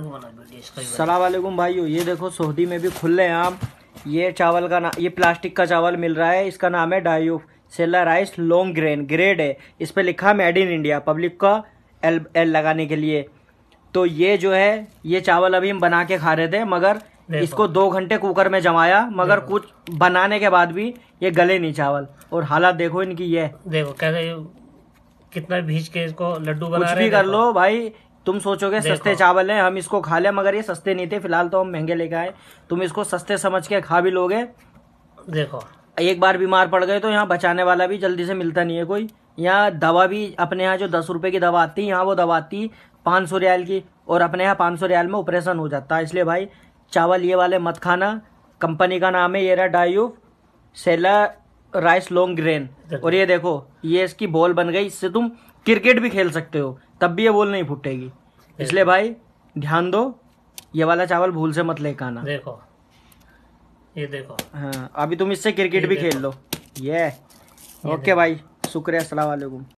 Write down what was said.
वालेकुम भाइयों ये देखो सऊदी में भी खुले हैं आम ये चावल का ना ये प्लास्टिक का चावल मिल रहा है इसका नाम है डायो सेलर राइस लॉन्ग ग्रेन ग्रेड है इस पर लिखा मेड इन इंडिया पब्लिक का एल एल लगाने के लिए तो ये जो है ये चावल अभी हम बना के खा रहे थे मगर इसको दो घंटे कुकर में जमाया मगर कुछ बनाने के बाद भी ये गले नहीं चावल और हालात देखो इनकी ये देखो कैसे कितना भीज के इसको लड्डू बना कुछ भी कर लो भाई तुम सोचोगे सस्ते चावल हैं हम इसको खा लें मगर ये सस्ते नहीं थे फिलहाल तो हम महंगे लेके आए तुम इसको सस्ते समझ के खा भी लोगे देखो एक बार बीमार पड़ गए तो यहाँ बचाने वाला भी जल्दी से मिलता नहीं है कोई यहाँ दवा भी अपने यहाँ जो दस रुपए की दवा आती है यहाँ वो दवा आती है पाँच सौ रियाल की और अपने यहाँ पाँच सौ रियाल में ऑपरेशन हो जाता है इसलिए भाई चावल ये वाले मत खाना कंपनी का नाम है येरा डायूफ सेला राइस लॉन्ग ग्रेन और ये देखो ये इसकी बॉल बन गई इससे तुम क्रिकेट भी खेल सकते हो तब भी ये बोल नहीं फूटेगी इसलिए भाई ध्यान दो ये वाला चावल भूल से मत लेकर आना देखो ये देखो हाँ अभी तुम इससे क्रिकेट भी खेल लो ये ओके भाई शुक्रिया असलकुम